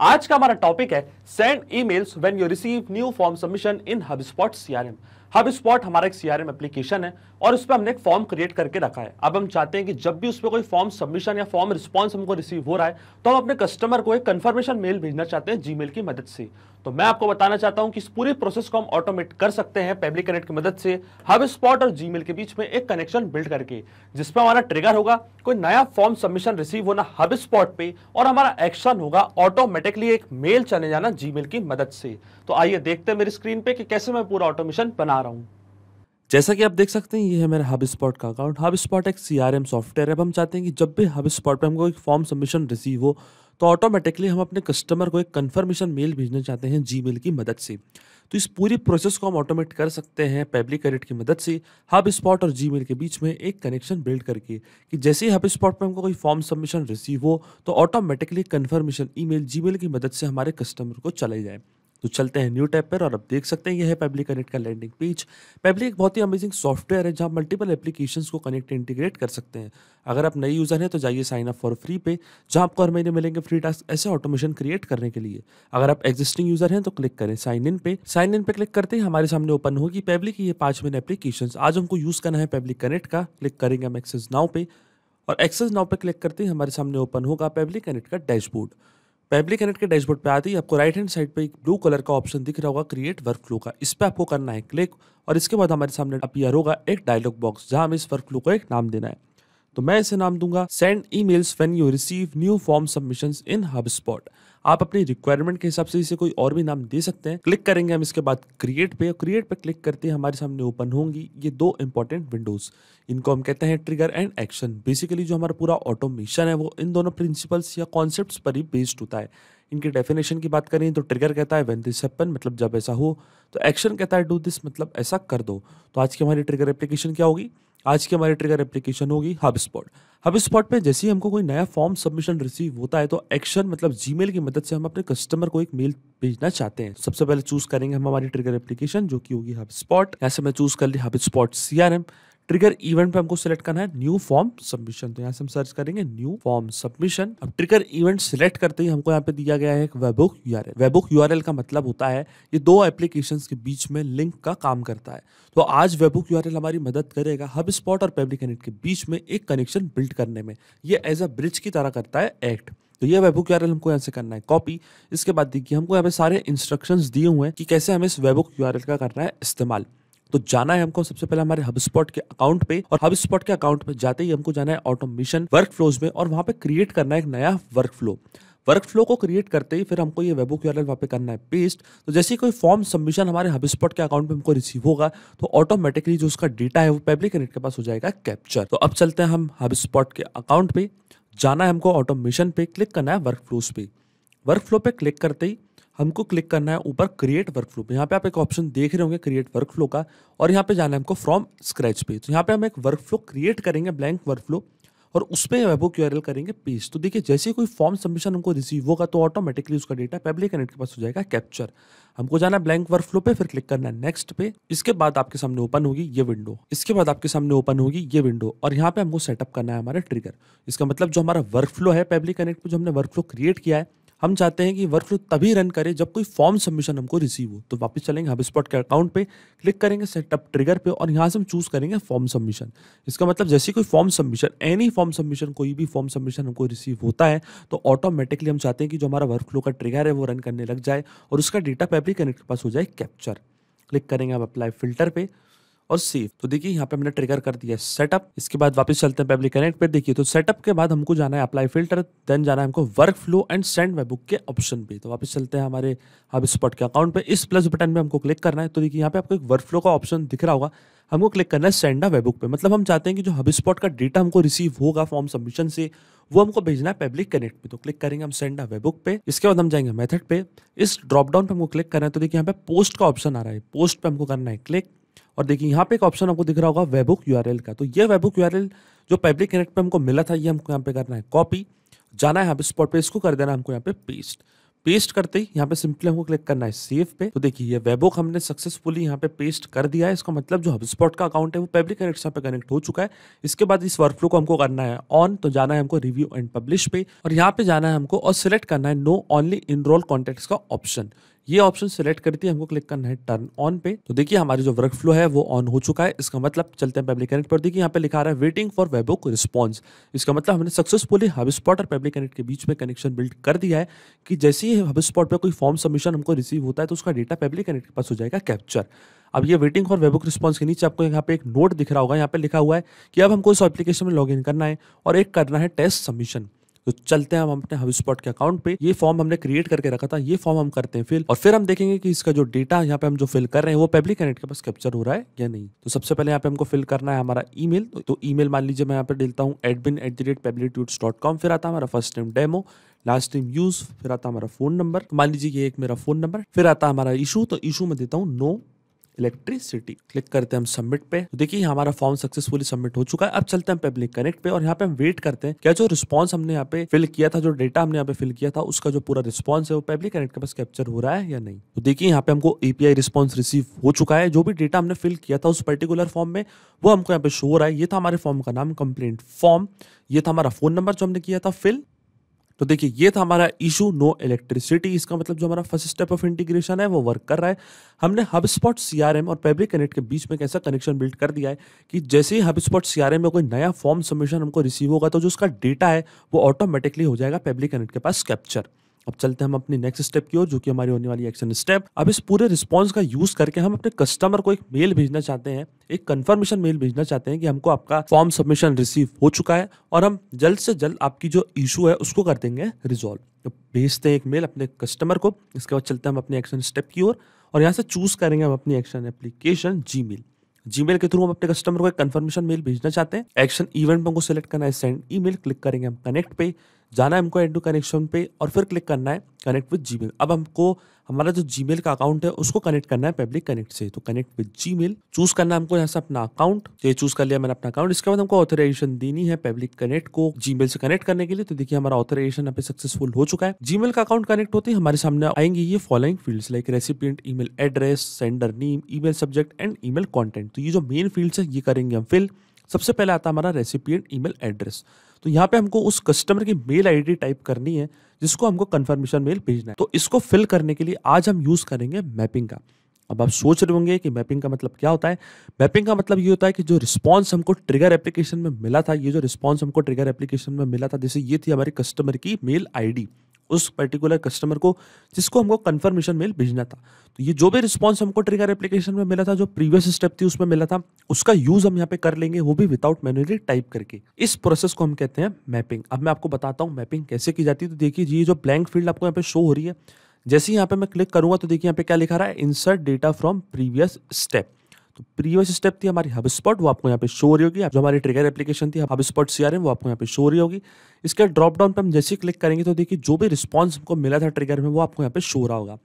आज का हमारा टॉपिक है send emails when you receive new form submission in HubSpot CRM HubSpot हमारा एक सीआरएम एप्लीकेशन है और उस पर हमने एक फॉर्म क्रिएट करके रखा है अब हम चाहते हैं कि जब भी उस पर कोई फॉर्म सबमिशन या फॉर्म रिस्पॉन्स हमको रिसीव हो रहा है तो हम अपने कस्टमर को एक कंफर्मेशन मेल भेजना चाहते हैं जीमेल की मदद से तो मैं आपको बताना चाहता हूं कि इस पूरे प्रोसेस को हम ऑटोमेट कर सकते हैं पेबली कनेक्ट की मदद से हब स्पॉट और जीमेल के बीच में एक कनेक्शन बिल्ड करके जिसमें हमारा ट्रिगर होगा कोई नया फॉर्म सबमिशन रिसीव होना हब स्पॉट पे और हमारा एक्शन होगा ऑटोमेटिकली एक मेल चले जाना जीमेल की मदद से तो आइए देखते हैं मेरी स्क्रीन पे कि कैसे मैं पूरा ऑटोमेशन बना बना रहा हूँ जैसा कि आप देख सकते हैं ये है मेरा हब स्पॉट का अकाउंट हब स्पॉट एक सी सॉफ्टवेयर है अब हम चाहते हैं कि जब भी हब स्पॉट पर हमको एक फॉर्म सबमिशन रिसीव हो तो ऑटोमेटिकली हम अपने कस्टमर को एक कन्फर्मेशन मेल भेजना चाहते हैं जी की मदद से तो इस पूरी प्रोसेस को हम ऑटोमेट कर सकते हैं पब्लिक करेट की मदद से हब स्पॉट और जी के बीच में एक कनेक्शन बिल्ड करके कि जैसे ही हब स्पॉट पर हमको कोई फॉर्म सबमिशन रिसीव हो तो ऑटोमेटिकली कन्फर्मेशन ई मेल की मदद से हमारे कस्टमर को चले जाए तो चलते हैं न्यू टैब पर और आप देख सकते हैं यह है पेबली कनेक्ट का लैंडिंग पेज पेबली एक बहुत ही अमेजिंग सॉफ्टवेयर है जहां मल्टीपल एप्लीकेशन को कनेक्ट इंटीग्रेट कर सकते हैं अगर आप नए यूज़र हैं तो जाइए साइन अप फॉर फ्री पे जहां आपको हर महीने मिलेंगे फ्री टास्क ऐसे ऑटोमेशन क्रिएट करने के लिए अगर आप एक्जिस्टिंग यूज़र हैं तो क्लिक करें साइन इन पे साइन इन पे क्लिक करते ही हमारे सामने ओपन होगी पेबली की ये पाँच मिनट एप्लीकेशन आज हमको यूज़ करना है पेबली कनेक्ट का क्लिक करेंगे हम एक्सेस नाव पे और एक्सेस नाव पे क्लिक करते ही हमारे सामने ओपन होगा पेबली कनेक्ट का डैशबोर्ड पैबली कनेक्ट के डैशबोर्ड पे आते ही आपको राइट हैंड साइड पे एक ब्लू कलर का ऑप्शन दिख रहा होगा क्रिएट वर्क फ्लो का इस पर आपको करना है क्लिक और इसके बाद हमारे सामने अपियर होगा एक डायलॉग बॉक्स जहां हमें इस वर्क फ्लो को एक नाम देना है तो मैं इसे नाम दूंगा send emails when you receive new form submission in HubSpot आप अपनी रिक्वायरमेंट के हिसाब से इसे कोई और भी नाम दे सकते हैं क्लिक करेंगे हम इसके बाद क्रिएट पे क्रिएट पे क्लिक करते हैं हमारे सामने ओपन होंगी ये दो इंपॉर्टेंट विंडोज इनको हम कहते हैं ट्रिगर एंड एक्शन बेसिकली जो हमारा पूरा ऑटोमेशन है वो इन दोनों प्रिंसिपल्स या कॉन्सेप्ट पर ही बेस्ड होता है इनकी डेफिनेशन की बात करें तो ट्रिगर कहता है वेन दिस हैपन मतलब जब ऐसा हो तो एक्शन कहता है डू दिस मतलब ऐसा कर दो तो आज की हमारी ट्रिगर एप्लीकेशन क्या होगी आज की हमारी ट्रिगर एप्लीकेशन होगी हब स्पॉट हब स्पॉट पर जैसे ही हमको कोई नया फॉर्म सबमिशन रिसीव होता है तो एक्शन मतलब जी की मदद से हम अपने कस्टमर को एक मेल भेजना चाहते हैं तो सबसे पहले चूज करेंगे हम हमारी ट्रिगर एप्लीकेशन जो कि होगी हब स्पॉट ऐसे में चूज कर ली हब स्पॉट सी ट्रिगर इवेंट पे हमको सिलेक्ट करना है न्यू फॉर्म सबमिशन तो यहाँ से हम सर्च करेंगे न्यू फॉर्म सबमिशन अब ट्रिगर इवेंट सिलेक्ट करते ही हमको यहाँ पे दिया गया है एक वेबुक यूआरएल वेबुक यूआरएल का मतलब होता है ये दो एप्लीकेशन के बीच में लिंक का काम करता है तो आज वेबुक यूआरएल हमारी मदद करेगा हब स्पॉट और पेब्लिक के बीच में एक कनेक्शन बिल्ड करने में ये एज अ ब्रिज की तरह करता है एक्ट तो ये वेबुक यूआरएल हमको यहाँ से करना है कॉपी इसके बाद देखिए हमको यहाँ पे सारे इंस्ट्रक्शंस दिए हुए हैं कि कैसे हमें इस वेबुक यूआरएल का करना है इस्तेमाल तो जाना है हमको सबसे पहले हमारे हब स्पॉट के अकाउंट पे और हब स्पॉट के अकाउंट पे जाते ही हमको जाना है ऑटोमेशन वर्क फ्लोज में और वहाँ पे क्रिएट करना है एक नया वर्क फ्लो वर्क फ्लो को क्रिएट करते ही फिर हमको ये वेबो क्यू आर वहाँ पे करना है पेस्ट तो जैसे ही कोई फॉर्म सबमिशन हमारे हबस्पॉट के अकाउंट पे हमको रिसीव होगा तो ऑटोमेटिकली जो उसका डेटा है वो पब्लिक यूनिट के पास हो जाएगा कैप्चर तो अब चलते हैं हम स्पॉट के अकाउंट पे जाना है हमको ऑटोमेशन पे क्लिक करना है वर्क फ्लोज पे वर्क फ्लो पे क्लिक करते ही हमको क्लिक करना है ऊपर क्रिएट वर्क फ्लो पर यहाँ पे आप एक ऑप्शन देख रहे होंगे क्रिएट वर्क फ्लो का और यहाँ पे जाना है हमको फ्रॉम स्क्रैच पे तो यहाँ पे हम एक वर्क फ्लो क्रिएट करेंगे ब्लैंक वर्क फ्लो और उस पर वेबो क्यू करेंगे पेज तो देखिए जैसे कोई फॉर्म सबमिशन हमको रिसीव होगा तो ऑटोमेटिकली उसका डेटा पब्लिक कनेक्ट के पास हो जाएगा कैप्चर हमको जाना है ब्लैंक वर्क फ्लो पे फिर क्लिक करना है नेक्स्ट पे इसके बाद आपके सामने ओपन होगी ये विंडो इसके बाद आपके सामने ओपन होगी ये विंडो और यहाँ पे हमको सेटअप करना है हमारा ट्रिगर इसका मतलब जो हमारा वर्क फ्लो है पब्लिक कनेक्ट पे जो हमने वर्क फ्लो क्रिएट किया है हम चाहते हैं कि वर्क फ्लो तभी रन करे जब कोई फॉर्म सबमिशन हमको रिसीव हो तो वापस चलेंगे हब स्पॉट के अकाउंट पे क्लिक करेंगे सेटअप ट्रिगर पे और यहाँ से हम चूज करेंगे फॉर्म सबमिशन इसका मतलब जैसे कोई form submission any form submission कोई भी फॉर्म सबमिशन हमको रिसीव होता है तो ऑटोमेटिकली हम चाहते हैं कि जो हमारा वर्क फ्लो का ट्रिगर है वो रन करने लग जाए और उसका डेटा पैब्लिक कनेक्ट के पास हो जाए कैप्चर क्लिक करेंगे आप अप्लाई फिल्टर पर और सेव तो देखिए यहाँ पे हमने ट्रिगर कर दिया सेटअप इसके बाद वापस चलते हैं पब्लिक कनेक्ट पे देखिए तो सेटअप के बाद हमको जाना है अप्लाई फिल्टर देन जाना है हमको work flow and send book के ऑप्शन पे तो वापस चलते हैं हमारे हब स्पॉट के अकाउंट पे इस प्लस बटन में हमको क्लिक करना है तो देखिए यहाँ पे आपको एक वर्क फ्लो का ऑप्शन दिख रहा होगा हमको क्लिक करना है सेंडा बुक पे मतलब हम चाहते हैं कि जो हब स्पॉट का डेटा हमको रिसीव होगा फॉर्म सबमिशन से वो हमको भेजना है पब्लिक कनेक्ट पे तो क्लिक करेंगे हम सेंड अ बुक पे इसके बाद हम जाएंगे मेथड पे इस ड्रॉप डाउन पे हमको क्लिक करना है तो देखिए यहाँ पे पोस्ट का ऑप्शन आ रहा है पोस्ट पे हमको करना है क्लिक और देखिए यहाँ पे एक ऑप्शन आपको दिख रहा होगा वेबुक यू का तो ये वेबुक यू जो पब्लिक कनेक्ट पे हमको मिला था ये हमको यहाँ पे करना है कॉपी जाना है यहाँ पे स्पॉट पे इसको कर देना हमको यहाँ पे पेस्ट पेस्ट करते ही यहाँ पे सिंपली हमको क्लिक करना है सेव पे तो देखिए ये वेबुक हमने सक्सेसफुली यहाँ पे पेस्ट कर दिया है इसका मतलब जो हबस्पॉट का अकाउंट है वो पब्लिक कनेक्ट यहाँ पे कनेक्ट हो चुका है इसके बाद इस वर्कफ्लो को हमको करना है ऑन तो जाना है हमको रिव्यू एंड पब्लिश पे और यहाँ पे जाना है हमको और सिलेक्ट करना है नो ऑनली इनरोल कॉन्टेक्ट का ऑप्शन ये ऑप्शन सिलेक्ट करती है हमको क्लिक करना है टर्न ऑन पे तो देखिए हमारी जो वर्क फ्लो है वो ऑन हो चुका है इसका मतलब चलते हैं पब्लिक कनेक्ट पर देखिए यहाँ पे लिखा रहा है वेटिंग फॉर वेबुक रिस्पॉन्स इसका मतलब हमने सक्सेसफुली हब स्पॉट और पब्लिक कनेक्ट के बीच में कनेक्शन बिल्ड कर दिया है कि जैसे ही हब स्पॉट पर कोई फॉर्म सबमिशन हमको रिसीव होता है तो उसका डेटा पब्लिक कनेक्ट के पास हो जाएगा कैप्चर अब ये वेटिंग फॉर वेबुक रिस्पॉन्स के नीचे आपको यहाँ पे एक नोट दिख रहा होगा यहाँ पे लिखा हुआ है कि अब हमको इस एप्लीकेशन में लॉग करना है और एक करना है टेस्ट सबमिशन तो चलते हैं हम अपने हब स्पॉट के अकाउंट पे ये फॉर्म हमने क्रिएट करके रखा था ये फॉर्म हम करते हैं फिल और फिर हम देखेंगे कि इसका जो डेटा यहाँ पे हम जो फिल कर रहे हैं वो पब्लिक कनेक्ट के पास कैप्चर हो रहा है या नहीं तो सबसे पहले यहाँ पे हमको फिल करना है हमारा ई तो ई मान लीजिए मैं यहाँ पे डेलता हूँ एडमिन डॉट कॉम फिर आता हमारा first time demo last time use फिर आता हमारा फोन तो नंबर मान लीजिए ये एक मेरा फोन नंबर फिर आता हमारा इशू तो इशू में देता हूँ नो इलेक्ट्रिसिटी क्लिक करते हैं हम सबमिट पे तो देखिए हमारा फॉर्म सक्सेसफुली सबमिट हो चुका है अब चलते हैं पब्लिक कनेक्ट पे और यहाँ पे हम वेट करते हैं क्या जो रिस्पॉन्स हमने यहाँ पे फिल किया था जो डेटा हमने यहाँ पे फिल किया था उसका जो पूरा रिस्पॉन्स है वो पब्लिक कनेक्ट के पास कैप्चर हो रहा है या नहीं तो देखिए यहाँ पे हमको एपीआई रिस्पॉन्स रिसीव हो चुका है जो भी डेटा हमने फिल किया था उस पर्टिकुलर फॉर्म में वो हमको यहाँ पे शो हो रहा है ये था हमारे फॉर्म का नाम कंप्लेंट फॉर्म ये था हमारा फोन नंबर जो हमने किया था फिल तो देखिए ये था हमारा इशू नो इलेक्ट्रिसिटी इसका मतलब जो हमारा फर्स्ट स्टेप ऑफ इंटीग्रेशन है वो वर्क कर रहा है हमने हब स्पॉट सी और पेब्रिक कनेक्ट के बीच में कैसा कनेक्शन बिल्ड कर दिया है कि जैसे ही हब स्पॉट सी में कोई नया फॉर्म सबमिशन हमको रिसीव होगा तो जो उसका डेटा है वो ऑटोमेटिकली हो जाएगा पेब्लिक कनेक्ट के पास कैप्चर अब चलते हैं हम अपनी नेक्स्ट स्टेप की ओर जो कि हमारी होने वाली एक्शन स्टेप अब इस पूरे रिस्पॉन्स का यूज करके हम अपने कस्टमर को एक मेल भेजना चाहते हैं एक कंफर्मेशन मेल भेजना चाहते हैं कि हमको आपका फॉर्म सबमिशन रिसीव हो चुका है और हम जल्द से जल्द आपकी जो इशू है उसको कर देंगे रिजोल्व तो भेजते हैं एक मेल अपने कस्टमर को इसके बाद चलते हैं हम अपने एक्शन स्टेप की ओर और, यहाँ से चूज करेंगे हम अपनी action application Gmail Gmail के थ्रू हम अपने कस्टमर को एक कंफर्मेशन मेल भेजना चाहते हैं एक्शन इवेंट में उनको सेलेक्ट करना है सेंड ई क्लिक करेंगे हम कनेक्ट पे जाना है हमको एंड टू कनेक्शन पे और फिर क्लिक करना है कनेक्ट विद जी अब हमको हमारा जो जी का अकाउंट है उसको कनेक्ट करना है पब्लिक कनेक्ट से तो कनेक्ट विद जी चूज करना है हमको यहाँ से अपना अकाउंट तो ये चूज कर लिया मैंने अपना अकाउंट इसके बाद हमको ऑथराइजेशन देनी है पब्लिक कनेक्ट को जी से कनेक्ट करने के लिए तो देखिए हमारा ऑथराइजेशन यहाँ पे सक्सेसफुल हो चुका है जीमेल का अकाउंट कनेक्ट होते ही हमारे सामने आएंगे ये following field like recipient email address sender name email subject and email content तो ये जो मेन फील्ड है ये करेंगे हम फिल सबसे पहले आता है हमारा रेसिपिएंट ईमेल एड्रेस तो यहाँ पे हमको उस कस्टमर की मेल आईडी टाइप करनी है जिसको हमको कंफर्मेशन मेल भेजना है तो इसको फिल करने के लिए आज हम यूज़ करेंगे मैपिंग का अब आप सोच रहे होंगे कि मैपिंग का मतलब क्या होता है मैपिंग का मतलब ये होता है कि जो रिस्पांस हमको ट्रिगर एप्लीकेशन में मिला था ये जो रिस्पांस हमको ट्रिगर एप्लीकेशन में मिला था जैसे ये थी हमारी कस्टमर की मेल आईडी उस पर्टिकुलर कस्टमर को जिसको हमको कन्फर्मेशन मेल भेजना था तो ये जो भी रिस्पॉन्स हमको ट्रिगर एप्लीकेशन में मिला था जो प्रीवियस स्टेप थी उसमें मिला था उसका यूज़ हम यहाँ पे कर लेंगे वो भी विदाउट मैनुअली टाइप करके इस प्रोसेस को हम कहते हैं मैपिंग अब मैं आपको बताता हूँ मैपिंग कैसे की जाती है तो देखिए ये जो ब्लैंक फील्ड आपको यहाँ पे शो हो रही है जैसे यहाँ पे मैं क्लिक करूंगा तो देखिए यहाँ पे क्या लिखा रहा है insert data from previous step तो प्रीवियस स्टेप थी हमारी हब स्पॉट वो आपको यहाँ पे शो रही होगी जो हमारी ट्रिगर एप्लीकेशन थी हब स्पॉट सी वो आपको यहाँ पे शो रही होगी इसके ड्रॉप डाउन पर हम जैसे ही क्लिक करेंगे तो देखिए जो भी रिस्पॉन्स हमको मिला था ट्रिगर में वो आपको यहाँ पे शो रहा होगा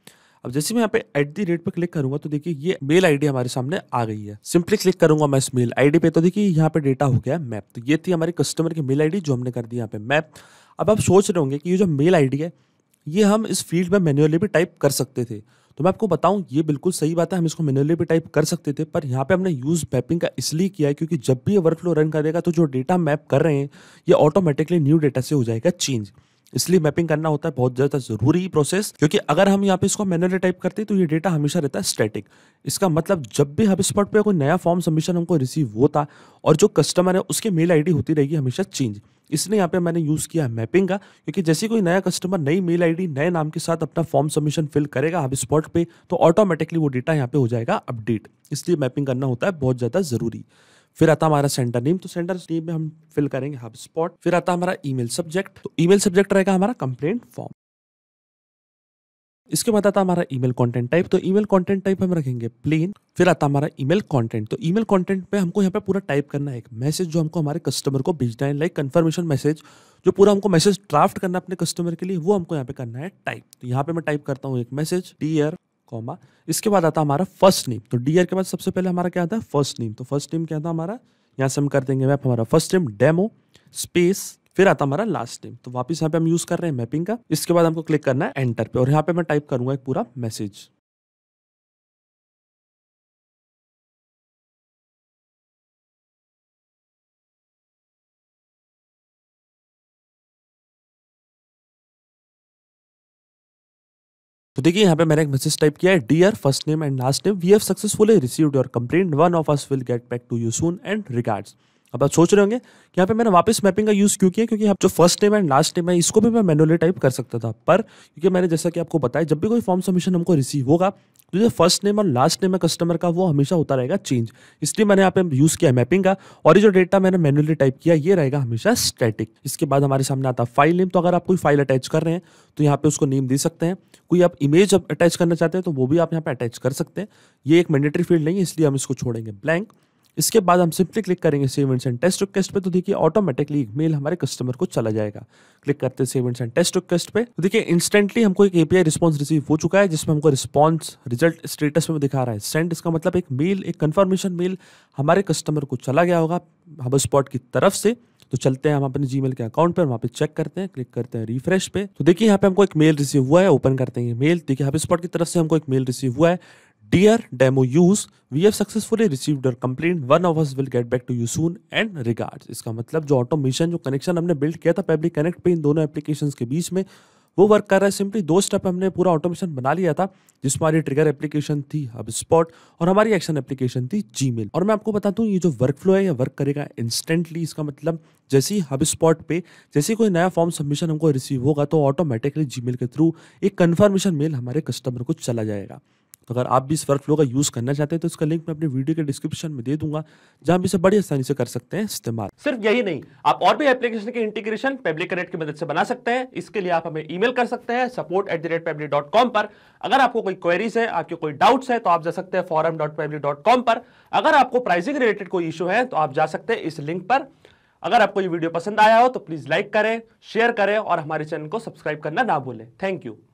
अब जैसे मैं यहाँ पे एट दी रेट पर क्लिक करूंगा तो देखिए ये मेल आईडी हमारे सामने आ गई है सिंपली क्लिक करूंगा मैं इस मेल आईडी पे तो देखिए यहाँ पे डेटा हो गया मैप तो ये थी हमारे कस्टमर की मेल आईडी जो हमने कर दी यहाँ पे मैप अब आप सोच रहे होंगे कि ये जो मेल आईडी है ये हम इस फील्ड में मैन्युअली भी टाइप कर सकते थे तो मैं आपको बताऊं ये बिल्कुल सही बात है हम इसको मिनरली भी टाइप कर सकते थे पर यहाँ पे हमने यूज़ मैपिंग का इसलिए किया है क्योंकि जब भी ये वर्क फ्लो रन करेगा तो जो डेटा मैप कर रहे हैं ये ऑटोमेटिकली न्यू डेटा से हो जाएगा चेंज इसलिए मैपिंग करना होता है बहुत ज़्यादा ज़रूरी प्रोसेस क्योंकि अगर हम यहाँ पे इसको मैनुअली टाइप करते हैं तो ये डेटा हमेशा रहता है स्टैटिक इसका मतलब जब भी हब स्पॉट पर कोई नया फॉर्म सबमिशन हमको रिसीव होता और जो कस्टमर है उसकी मेल आईडी होती रहेगी हमेशा चेंज इसलिए यहाँ पे मैंने यूज़ किया है मैपिंग का क्योंकि जैसे कोई नया कस्टमर नई मेल आईडी नए नाम के साथ अपना फॉर्म सबमिशन फिल करेगा हब स्पॉट पे तो ऑटोमेटिकली वो डेटा यहाँ पे हो जाएगा अपडेट इसलिए मैपिंग करना होता है बहुत ज़्यादा ज़रूरी फिर आता हमारा सेंटर नेम तो सेंटर नेम में हम फिल करेंगे हब स्पॉट फिर आता हमारा ईमेल सब्जेक्ट तो ईमेल सब्जेक्ट रहेगा हमारा कंप्लेंट फॉर्म इसके बाद आता हमारा ईमेल कंटेंट टाइप तो ईमेल कंटेंट टाइप हम रखेंगे प्लेन फिर आता हमारा ईमेल कंटेंट तो ईमेल कंटेंट पे हमको यहाँ पे पूरा टाइप करना है एक मैसेज जो हमको हमारे कस्टमर को भेजना है लाइक कंफर्मेशन मैसेज जो पूरा हमको मैसेज ड्राफ्ट करना है अपने कस्टमर के लिए वो हमको यहाँ पे करना है टाइप तो यहाँ पे मैं टाइप करता हूँ एक मैसेज डियर कॉमा इसके बाद आता हमारा फर्स्ट नेम तो डी के बाद सबसे पहले हमारा क्या आता है फर्स्ट नेम तो फर्स्ट नेम क्या था हमारा यहाँ से हम कर देंगे मैप हमारा फर्स्ट नेम डेमो स्पेस फिर आता हमारा लास्ट नेम तो वापस यहाँ पे हम यूज कर रहे हैं मैपिंग का इसके बाद हमको क्लिक करना है एंटर पे और यहाँ पे मैं टाइप करूंगा एक पूरा मैसेज तो देखिए यहाँ पे मैंने एक मैसेज टाइप किया है dear first name and last name we have successfully received your complaint one of us will get back to you soon and regards अब आप सोच रहे होंगे कि यहाँ पे मैंने वापस मैपिंग का यूज़ क्यों किया क्योंकि जो first name and last name है इसको भी मैं मैनुअली टाइप कर सकता था पर क्योंकि मैंने जैसा कि आपको बताया जब भी कोई फॉर्म सबमिशन हमको रिसीव होगा तो जो फर्स्ट नेम और लास्ट नेम है कस्टमर का वो हमेशा होता रहेगा चेंज इसलिए मैंने यहाँ पे यूज़ किया मैपिंग का और ये जो डेटा मैंने मैनुअली टाइप किया ये रहेगा हमेशा स्टैटिक इसके बाद हमारे सामने आता है फाइल नेम तो अगर आप कोई फाइल अटैच कर रहे हैं तो यहाँ पे उसको नेम दे सकते हैं कोई आप इमेज अटैच करना चाहते हैं तो वो भी आप यहाँ पे अटैच कर सकते हैं ये एक मैंडेटरी फील्ड नहीं है इसलिए हम इसको छोड़ेंगे ब्लैंक इसके बाद हम सिंपली क्लिक करेंगे save and send test request पे तो देखिए ऑटोमेटिकली मेल हमारे कस्टमर को चला जाएगा क्लिक करते save and send test request पे तो देखिए इंस्टेंटली हमको एक एपीआई रिस्पांस रिसीव हो चुका है जिसमें हमको रिस्पॉन्स रिजल्ट स्टेटस में दिखा रहा है सेंड इसका मतलब एक मेल एक कन्फर्मेशन मेल हमारे कस्टमर को चला गया होगा हब स्पॉट की तरफ से तो चलते हैं हम अपने जी के अकाउंट पर वहाँ पे चेक करते हैं क्लिक करते हैं रिफ्रेश पे तो देखिए यहाँ पे हमको एक मेल रिसीव हुआ है ओपन करते हैं मेल देखिए हब स्पॉट की तरफ से हमको एक मेल रिसीव हुआ है Dear demo use, we have successfully received your complaint. One of us will get back to you soon and regards. इसका मतलब जो ऑटोमेशन जो कनेक्शन हमने बिल्ड किया था पब्लिक कनेक्ट पे इन दोनों एप्लीकेशन के बीच में वो वर्क कर रहा है सिंपली दो स्टेप हमने पूरा ऑटोमेशन बना लिया था जिसमें हमारी ट्रिगर एप्लीकेशन थी हब स्पॉट और हमारी एक्शन एप्लीकेशन थी जी और मैं आपको बता दूँ ये जो वर्क फ्लो है ये वर्क करेगा इंस्टेंटली इसका मतलब जैसे ही हब स्पॉट पे जैसे कोई नया फॉर्म सबमिशन हमको रिसीव होगा तो ऑटोमेटिकली जी के थ्रू एक कन्फर्मेशन मेल हमारे कस्टमर को चला जाएगा अगर आप भी इस वर्क फ्लो का यूज़ करना चाहते हैं तो इसका लिंक मैं अपने वीडियो के डिस्क्रिप्शन में दे दूंगा जहां भी इसे बड़ी आसानी से कर सकते हैं इस्तेमाल सिर्फ यही नहीं आप और भी एप्लीकेशन के इंटीग्रेशन पेब्लिक कनेक्ट की मदद से बना सकते हैं इसके लिए आप हमें ईमेल कर सकते हैं सपोर्ट पर अगर आपको कोई क्वेरीज है आपके कोई डाउट्स है तो आप जा सकते हैं फॉरम पर अगर आपको प्राइसिंग रिलेटेड कोई इशू है तो आप जा सकते हैं इस लिंक पर अगर आपको ये वीडियो पसंद आया हो तो प्लीज़ लाइक करें शेयर करें और हमारे चैनल को सब्सक्राइब करना ना भूलें थैंक यू